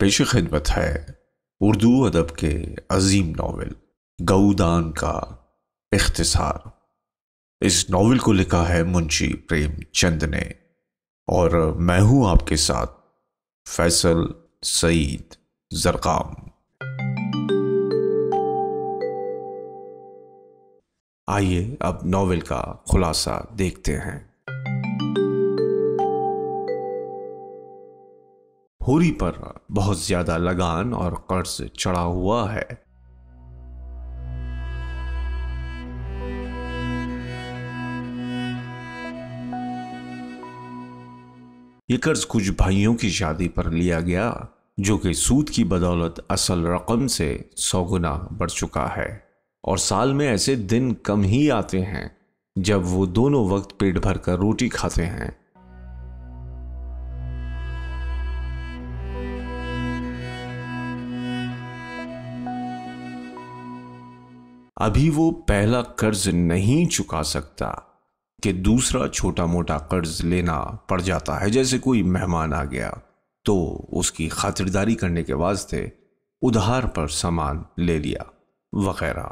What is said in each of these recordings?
पेश खिदमत है उर्दू अदब के अजीम नावल गऊदान का इख्तसार इस नावल को लिखा है मुंशी प्रेमचंद ने और मैं हूं आपके साथ फैसल सईद जरकाम आइए अब नावल का खुलासा देखते हैं होरी पर बहुत ज्यादा लगान और कर्ज चढ़ा हुआ है ये कर्ज कुछ भाइयों की शादी पर लिया गया जो कि सूद की बदौलत असल रकम से सौ गुना बढ़ चुका है और साल में ऐसे दिन कम ही आते हैं जब वो दोनों वक्त पेट भर कर रोटी खाते हैं अभी वो पहला कर्ज नहीं चुका सकता कि दूसरा छोटा मोटा कर्ज लेना पड़ जाता है जैसे कोई मेहमान आ गया तो उसकी खातिरदारी करने के वास्ते उधार पर सामान ले लिया वगैरह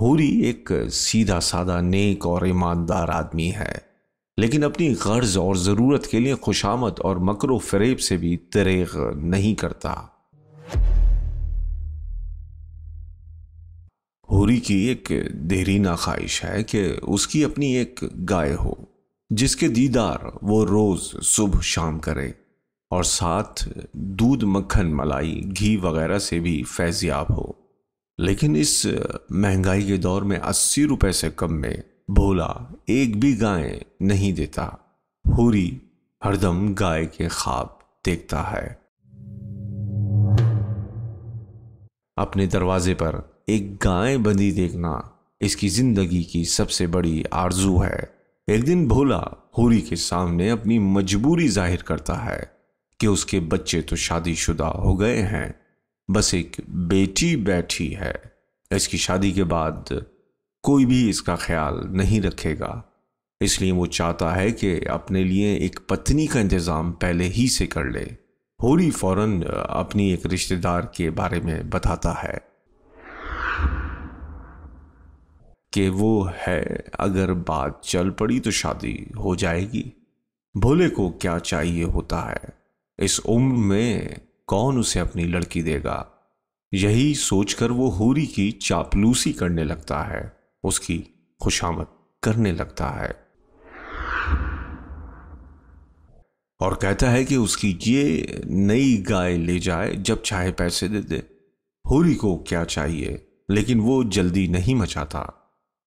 होरी एक सीधा साधा नेक और ईमानदार आदमी है लेकिन अपनी गर्ज और ज़रूरत के लिए खुशामद और मकरो फरेब से भी तरेग नहीं करता होरी की एक देरीना ख्वाहिश है कि उसकी अपनी एक गाय हो जिसके दीदार वो रोज़ सुबह शाम करे और साथ दूध मक्खन मलाई घी वगैरह से भी फैजियाब हो लेकिन इस महंगाई के दौर में अस्सी रुपए से कम में भोला एक भी गाय नहीं देता हुरी हरदम गाय के ख्वाब देखता है अपने दरवाजे पर एक गाय बंधी देखना इसकी जिंदगी की सबसे बड़ी आरजू है एक दिन भोला होरी के सामने अपनी मजबूरी जाहिर करता है कि उसके बच्चे तो शादीशुदा हो गए हैं बस एक बेटी बैठी है इसकी शादी के बाद कोई भी इसका ख्याल नहीं रखेगा इसलिए वो चाहता है कि अपने लिए एक पत्नी का इंतज़ाम पहले ही से कर ले होरी फौरन अपनी एक रिश्तेदार के बारे में बताता है कि वो है अगर बात चल पड़ी तो शादी हो जाएगी भोले को क्या चाहिए होता है इस उम्र में कौन उसे अपनी लड़की देगा यही सोचकर वो होरी की चापलूसी करने लगता है उसकी खुशामद करने लगता है और कहता है कि उसकी ये नई गाय ले जाए जब चाहे पैसे दे दे होरी को क्या चाहिए लेकिन वो जल्दी नहीं मचाता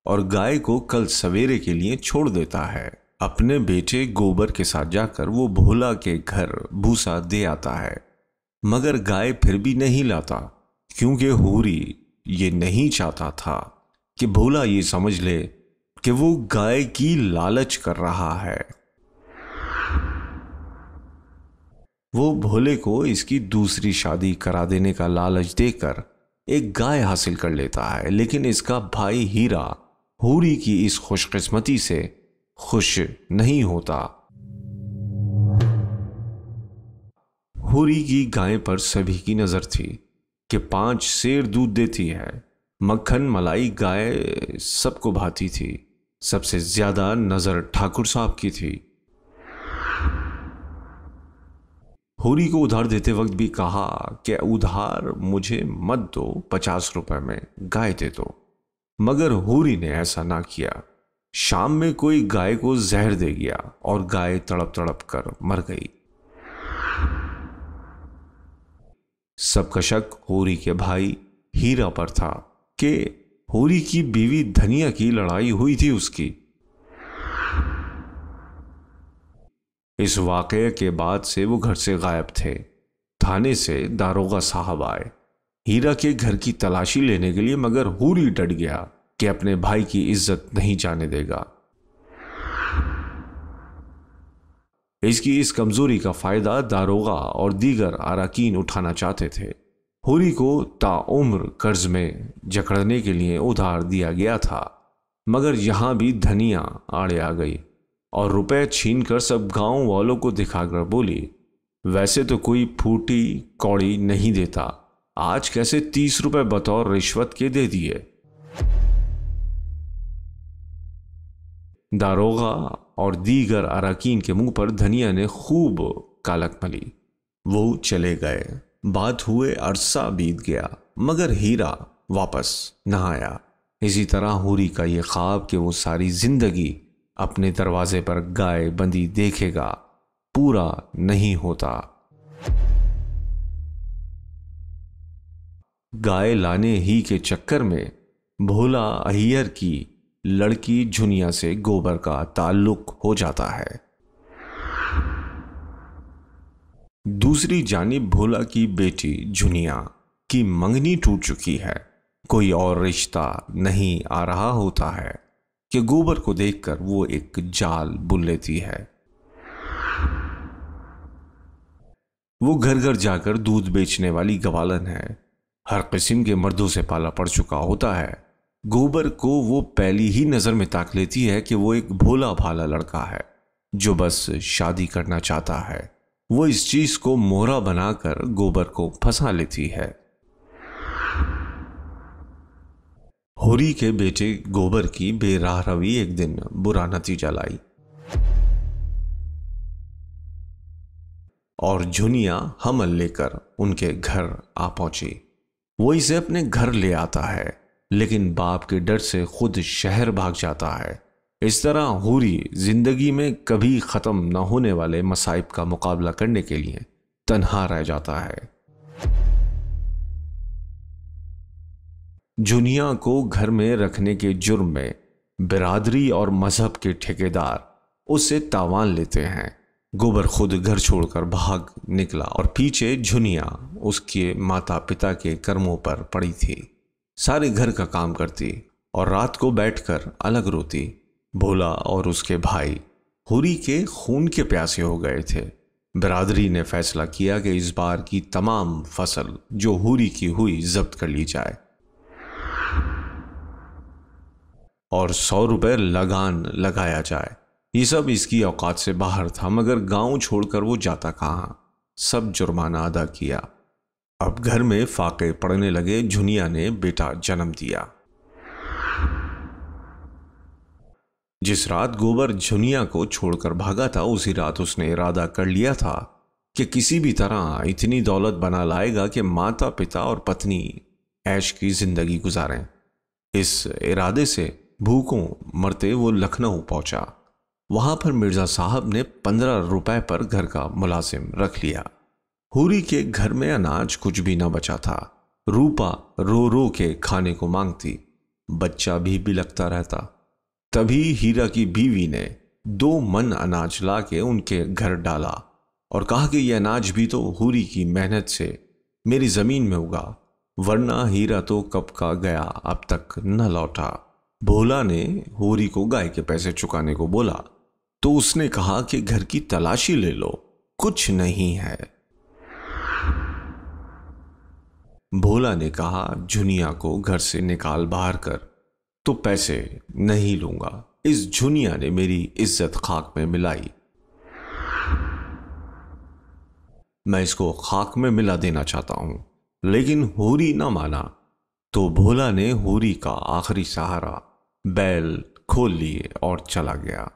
और गाय को कल सवेरे के लिए छोड़ देता है अपने बेटे गोबर के साथ जाकर वो भोला के घर भूसा दे आता है मगर गाय फिर भी नहीं लाता क्योंकि हूरी ये नहीं चाहता था कि भोला ये समझ ले कि वो गाय की लालच कर रहा है वो भोले को इसकी दूसरी शादी करा देने का लालच देकर एक गाय हासिल कर लेता है लेकिन इसका भाई हीरा हूरी की इस खुशकिस्मती से खुश नहीं होता हूरी की गाय पर सभी की नज़र थी कि पांच शेर दूध देती है मक्खन मलाई गाय सबको भाती थी सबसे ज़्यादा नज़र ठाकुर साहब की थी होरी को उधार देते वक्त भी कहा कि उधार मुझे मत दो पचास रुपए में गाय दे दो मगर होरी ने ऐसा ना किया शाम में कोई गाय को जहर दे गया और गाय तड़प तड़प कर मर गई सबका शक होरी के भाई हीरा पर था कि होरी की बीवी धनिया की लड़ाई हुई थी उसकी इस वाक़े के बाद से वो घर से गायब थे थाने से दारोगा साहब आए हीरा के घर की तलाशी लेने के लिए मगर हूरी डट गया कि अपने भाई की इज्जत नहीं जाने देगा इसकी इस कमजोरी का फायदा दारोगा और दीगर अरकान उठाना चाहते थे हुरी को ताउम्र कर्ज में जकड़ने के लिए उधार दिया गया था मगर यहां भी धनिया आड़े आ गई और रुपए छीन कर सब गांव वालों को दिखाकर बोली वैसे तो कोई फूटी कौड़ी नहीं देता आज कैसे तीस रुपए बतौर रिश्वत के दे दिए दारोगा और दीगर अराकीन के मुंह पर धनिया ने खूब कालक मली वो चले गए बात हुए अरसा बीत गया मगर हीरा वापस न आया इसी तरह होरी का ये ख्वाब कि वो सारी जिंदगी अपने दरवाजे पर गाय बंदी देखेगा पूरा नहीं होता गाय लाने ही के चक्कर में भोला अहियर की लड़की झुनिया से गोबर का ताल्लुक हो जाता है दूसरी जानी भोला की बेटी झुनिया की मंगनी टूट चुकी है कोई और रिश्ता नहीं आ रहा होता है कि गोबर को देखकर वो एक जाल बुन लेती है वो घर घर जाकर दूध बेचने वाली गवालन है हर किस्म के मर्दों से पाला पड़ चुका होता है गोबर को वो पहली ही नज़र में ताक लेती है कि वो एक भोला भाला लड़का है जो बस शादी करना चाहता है वो इस चीज़ को मोहरा बनाकर गोबर को फंसा लेती है होरी के बेटे गोबर की बेराह रवि एक दिन बुरा नतीजा लाई और जुनिया हमल लेकर उनके घर आ पहुंची वो इसे अपने घर ले आता है लेकिन बाप के डर से खुद शहर भाग जाता है इस तरह हूरी जिंदगी में कभी ख़त्म न होने वाले मसाइब का मुकाबला करने के लिए तनहा रह जाता है जुनिया को घर में रखने के जुर्म में बिरादरी और मजहब के ठेकेदार उससे तावान लेते हैं गोबर खुद घर छोड़कर भाग निकला और पीछे झुनिया उसके माता पिता के कर्मों पर पड़ी थी सारे घर का काम करती और रात को बैठकर अलग रोती भोला और उसके भाई हुरी के खून के प्यासे हो गए थे बिरादरी ने फैसला किया कि इस बार की तमाम फसल जो हुरी की हुई जब्त कर ली जाए और सौ रुपये लगान लगाया जाए ये सब इसकी औकात से बाहर था मगर गांव छोड़कर वो जाता कहाँ सब जुर्माना अदा किया अब घर में फाके पड़ने लगे झुनिया ने बेटा जन्म दिया जिस रात गोबर झुनिया को छोड़कर भागा था उसी रात उसने इरादा कर लिया था कि किसी भी तरह इतनी दौलत बना लाएगा कि माता पिता और पत्नी ऐश की जिंदगी गुजारें इस इरादे से भूखों मरते वो लखनऊ पहुंचा वहां पर मिर्जा साहब ने पंद्रह रुपए पर घर का मुलाजिम रख लिया हूरी के घर में अनाज कुछ भी ना बचा था रूपा रो रो के खाने को मांगती बच्चा भी बिलकता रहता तभी हीरा की बीवी ने दो मन अनाज ला के उनके घर डाला और कहा कि यह अनाज भी तो हूरी की मेहनत से मेरी ज़मीन में उगा वरना हीरा तो कब का गया अब तक न लौटा भोला ने होरी को गाय के पैसे चुकाने को बोला तो उसने कहा कि घर की तलाशी ले लो कुछ नहीं है भोला ने कहा झुनिया को घर से निकाल बाहर कर तो पैसे नहीं लूंगा इस झुनिया ने मेरी इज्जत खाक में मिलाई मैं इसको खाक में मिला देना चाहता हूं लेकिन होरी ना माना तो भोला ने होरी का आखिरी सहारा बैल खोल लिए और चला गया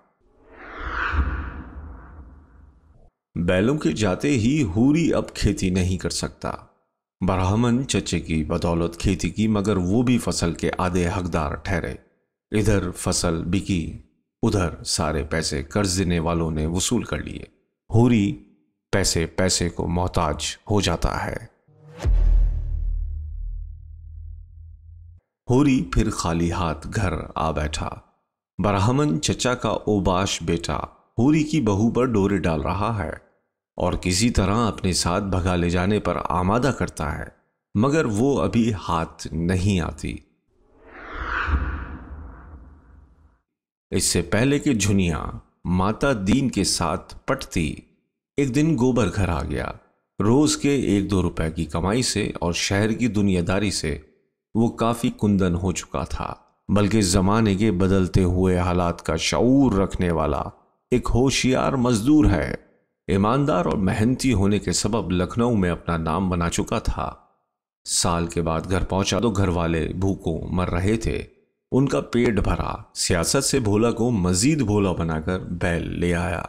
बैलों के जाते ही हूरी अब खेती नहीं कर सकता ब्राह्मण चचे की बदौलत खेती की मगर वो भी फसल के आधे हकदार ठहरे इधर फसल बिकी उधर सारे पैसे कर्ज देने वालों ने वसूल कर लिए हूरी पैसे पैसे को मोहताज हो जाता है होरी फिर खाली हाथ घर आ बैठा ब्राह्मण चचा का ओबाश बेटा होरी की बहू पर डोरे डाल रहा है और किसी तरह अपने साथ भगा ले जाने पर आमादा करता है मगर वो अभी हाथ नहीं आती इससे पहले कि झुनिया माता दीन के साथ पटती एक दिन गोबर घर आ गया रोज के एक दो रुपए की कमाई से और शहर की दुनियादारी से वो काफ़ी कुंदन हो चुका था बल्कि ज़माने के बदलते हुए हालात का शूर रखने वाला एक होशियार मजदूर है ईमानदार और मेहनती होने के सबब लखनऊ में अपना नाम बना चुका था साल के बाद घर पहुंचा तो घर वाले भूखों मर रहे थे उनका पेट भरा सियासत से भोला को मजीद भोला बनाकर बैल ले आया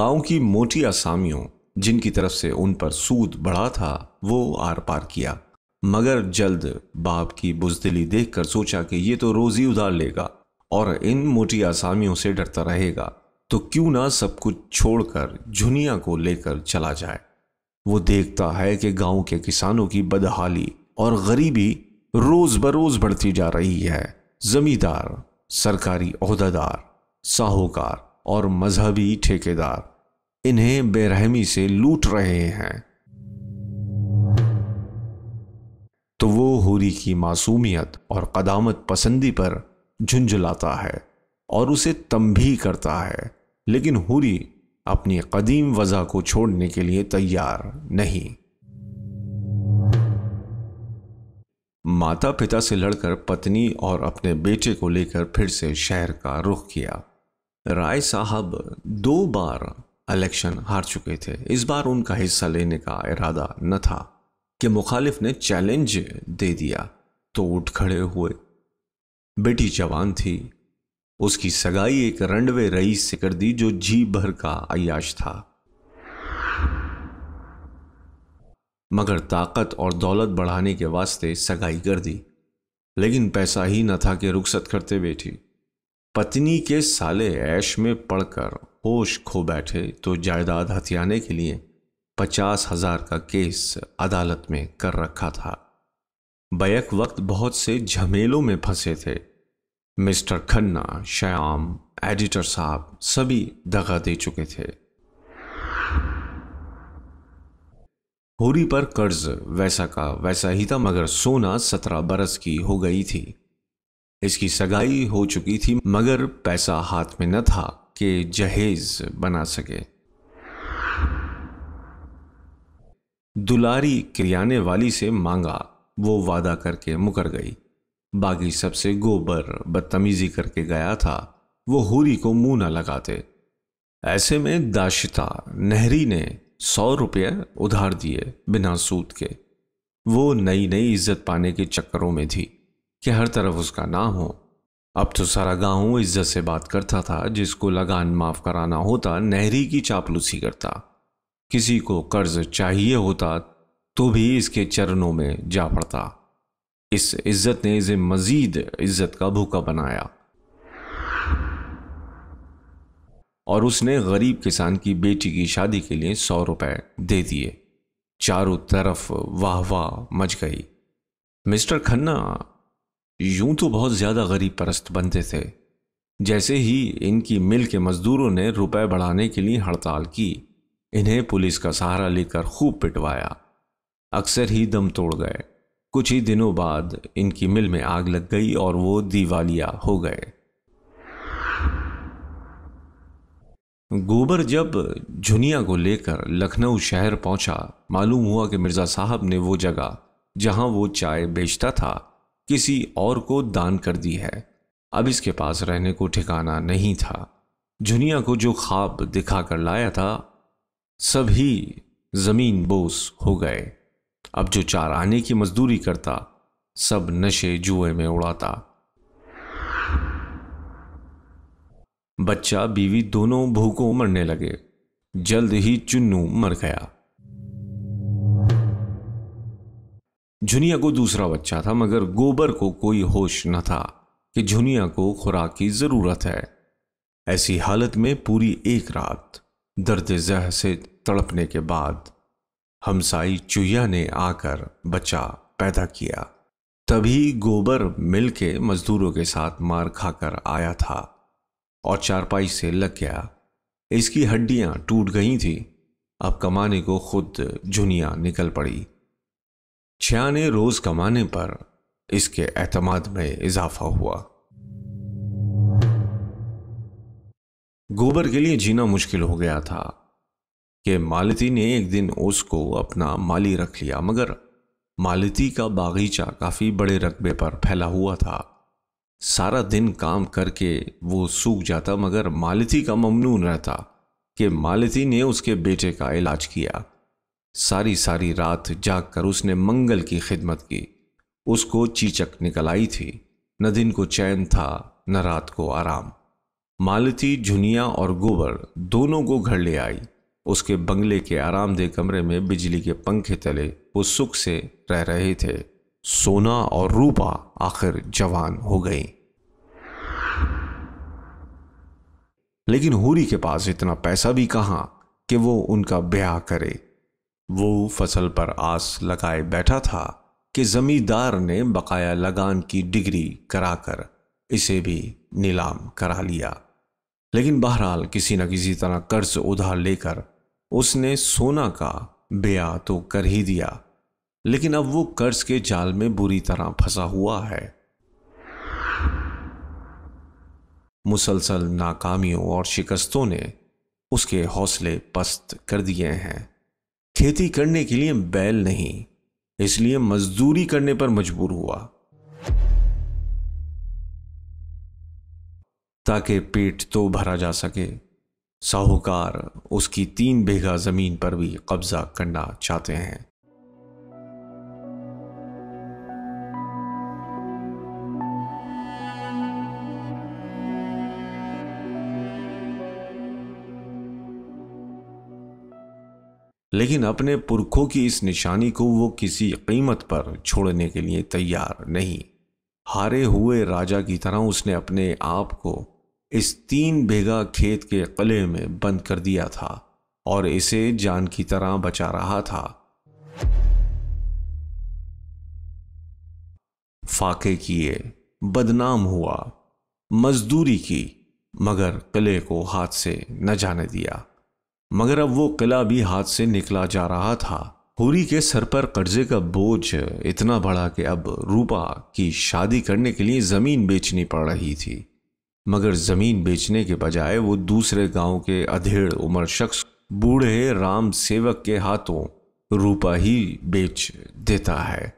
गांव की मोटी असामियों जिनकी तरफ से उन पर सूद बढ़ा था वो आर पार किया मगर जल्द बाप की बुजदिली देखकर सोचा कि ये तो रोजी उधार लेगा और इन मोटी आसामियों से डरता रहेगा तो क्यों ना सब कुछ छोड़कर झुनिया को लेकर चला जाए वो देखता है कि गांव के किसानों की बदहाली और गरीबी रोज बरोज बढ़ती जा रही है जमींदार सरकारी अहदेदार साहूकार और मजहबी ठेकेदार इन्हें बेरहमी से लूट रहे हैं तो वो होरी की मासूमियत और कदामत पसंदी पर झुंझुलाता है और उसे तंभी करता है लेकिन हुरी अपनी कदीम वजह को छोड़ने के लिए तैयार नहीं माता पिता से लड़कर पत्नी और अपने बेटे को लेकर फिर से शहर का रुख किया राय साहब दो बार इलेक्शन हार चुके थे इस बार उनका हिस्सा लेने का इरादा न था कि मुखालिफ ने चैलेंज दे दिया तो उठ खड़े हुए बेटी जवान थी उसकी सगाई एक रंडवे रईस से कर दी जो जी भर का अयाश था मगर ताकत और दौलत बढ़ाने के वास्ते सगाई कर दी लेकिन पैसा ही न था कि रुखसत करते बैठी पत्नी के साले ऐश में पड़कर होश खो बैठे तो जायदाद हथियाने के लिए पचास हजार का केस अदालत में कर रखा था बैक वक्त बहुत से झमेलों में फंसे थे मिस्टर खन्ना श्याम एडिटर साहब सभी दगा दे चुके थे होरी पर कर्ज वैसा का वैसा ही था मगर सोना सत्रह बरस की हो गई थी इसकी सगाई हो चुकी थी मगर पैसा हाथ में न था के जहेज बना सके दुलारी क्रियाने वाली से मांगा वो वादा करके मुकर गई बाकी सबसे गोबर बदतमीजी करके गया था वो हूरी को मुंह न लगाते ऐसे में दाशिता नहरी ने सौ रुपये उधार दिए बिना सूद के वो नई नई इज्जत पाने के चक्करों में थी कि हर तरफ उसका ना हो अब तो सारा गांव इज्जत से बात करता था जिसको लगान माफ कराना होता नहरी की चापलूसी करता किसी को कर्ज चाहिए होता तो भी इसके चरणों में जा पड़ता इस इज्जत ने इसे मजीद इज्जत का भूखा बनाया और उसने गरीब किसान की बेटी की शादी के लिए सौ रुपए दे दिए चारों तरफ वाह वाह मच गई मिस्टर खन्ना यूं तो बहुत ज़्यादा गरीब परस्त बनते थे जैसे ही इनकी मिल के मज़दूरों ने रुपए बढ़ाने के लिए हड़ताल की इन्हें पुलिस का सहारा लेकर खूब पिटवाया अक्सर ही दम तोड़ गए कुछ ही दिनों बाद इनकी मिल में आग लग गई और वो दिवालिया हो गए गोबर जब झुनिया को लेकर लखनऊ शहर पहुंचा मालूम हुआ कि मिर्ज़ा साहब ने वो जगह जहां वो चाय बेचता था किसी और को दान कर दी है अब इसके पास रहने को ठिकाना नहीं था जुनिया को जो ख्वाब दिखा कर लाया था सभी जमीन बोस हो गए अब जो चार आने की मजदूरी करता सब नशे जुए में उड़ाता बच्चा बीवी दोनों भूखों मरने लगे जल्द ही चुन्नू मर गया झुनिया को दूसरा बच्चा था मगर गोबर को कोई होश न था कि झुनिया को खुराक की ज़रूरत है ऐसी हालत में पूरी एक रात दर्द जह से तड़पने के बाद हमसाई चूहिया ने आकर बच्चा पैदा किया तभी गोबर मिल के मजदूरों के साथ मार खाकर आया था और चारपाई से लग गया इसकी हड्डियां टूट गई थी अब कमाने को खुद झुनिया निकल पड़ी छियाने रोज कमाने पर इसके एतमाद में इजाफा हुआ गोबर के लिए जीना मुश्किल हो गया था कि मालती ने एक दिन उसको अपना माली रख लिया मगर मालती का बागीचा काफ़ी बड़े रकबे पर फैला हुआ था सारा दिन काम करके वो सूख जाता मगर मालती का ममनून रहता कि मालती ने उसके बेटे का इलाज किया सारी सारी रात जागकर उसने मंगल की खिदमत की उसको चीचक निकल आई थी न दिन को चैन था न रात को आराम मालती झुनिया और गोबर दोनों को घर ले आई उसके बंगले के आरामदेह कमरे में बिजली के पंखे तले वो सुख से रह रहे थे सोना और रूपा आखिर जवान हो गई लेकिन हूरी के पास इतना पैसा भी कहाँ कि वो उनका ब्याह करे वो फसल पर आस लगाए बैठा था कि जमींदार ने बकाया लगान की डिग्री कराकर इसे भी नीलाम करा लिया लेकिन बहरहाल किसी न किसी तरह कर्ज उधार लेकर उसने सोना का ब्याह तो कर ही दिया लेकिन अब वो कर्ज के जाल में बुरी तरह फंसा हुआ है मुसलसल नाकामियों और शिकस्तों ने उसके हौसले पस्त कर दिए हैं खेती करने के लिए बैल नहीं इसलिए मजदूरी करने पर मजबूर हुआ ताकि पेट तो भरा जा सके साहूकार उसकी तीन बीघा जमीन पर भी कब्जा करना चाहते हैं लेकिन अपने पुरखों की इस निशानी को वो किसी कीमत पर छोड़ने के लिए तैयार नहीं हारे हुए राजा की तरह उसने अपने आप को इस तीन बेगा खेत के कले में बंद कर दिया था और इसे जान की तरह बचा रहा था फाके किए बदनाम हुआ मजदूरी की मगर किले को हाथ से न जाने दिया मगर अब वो किला भी हाथ से निकला जा रहा था हुरी के सर पर कर्जे का बोझ इतना बढ़ा कि अब रूपा की शादी करने के लिए ज़मीन बेचनी पड़ रही थी मगर ज़मीन बेचने के बजाय वो दूसरे गांव के अधेड़ उम्र शख्स बूढ़े राम सेवक के हाथों रूपा ही बेच देता है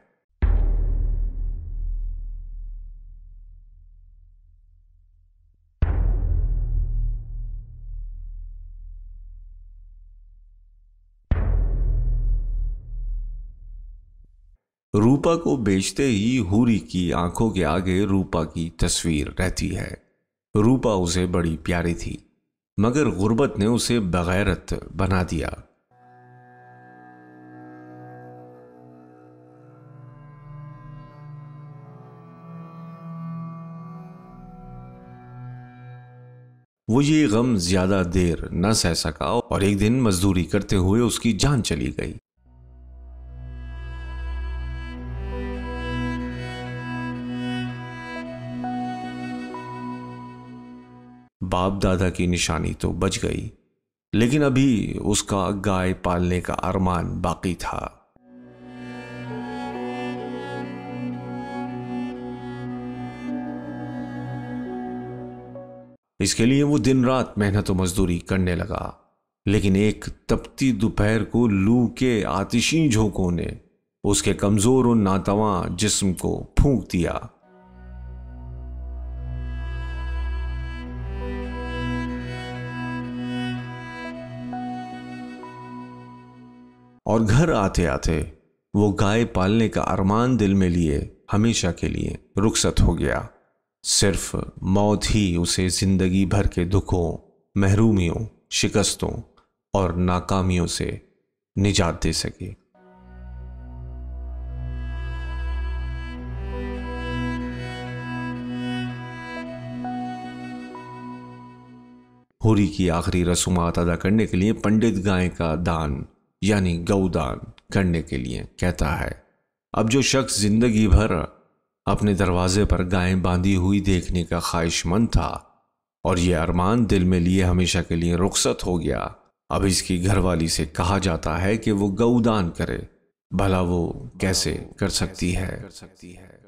रूपा को बेचते ही हूरी की आंखों के आगे रूपा की तस्वीर रहती है रूपा उसे बड़ी प्यारी थी मगर गुर्बत ने उसे बगैरत बना दिया वो ये गम ज्यादा देर न सह सका और एक दिन मजदूरी करते हुए उसकी जान चली गई बाप दादा की निशानी तो बच गई लेकिन अभी उसका गाय पालने का अरमान बाकी था इसके लिए वो दिन रात मेहनत और मजदूरी करने लगा लेकिन एक तपती दोपहर को लू के आतिशी झोंकों ने उसके कमजोर और नातवा जिस्म को फूंक दिया और घर आते आते वो गाय पालने का अरमान दिल में लिए हमेशा के लिए रुखसत हो गया सिर्फ मौत ही उसे जिंदगी भर के दुखों महरूमियों शिकस्तों और नाकामियों से निजात दे सके होरी की आखिरी रसूमात अदा करने के लिए पंडित गाय का दान यानी गौदान करने के लिए कहता है अब जो शख्स जिंदगी भर अपने दरवाजे पर गायें बांधी हुई देखने का ख्वाहिशमंद था और यह अरमान दिल में लिए हमेशा के लिए रुखसत हो गया अब इसकी घरवाली से कहा जाता है कि वो गौदान करे भला वो कैसे कर सकती है कर सकती है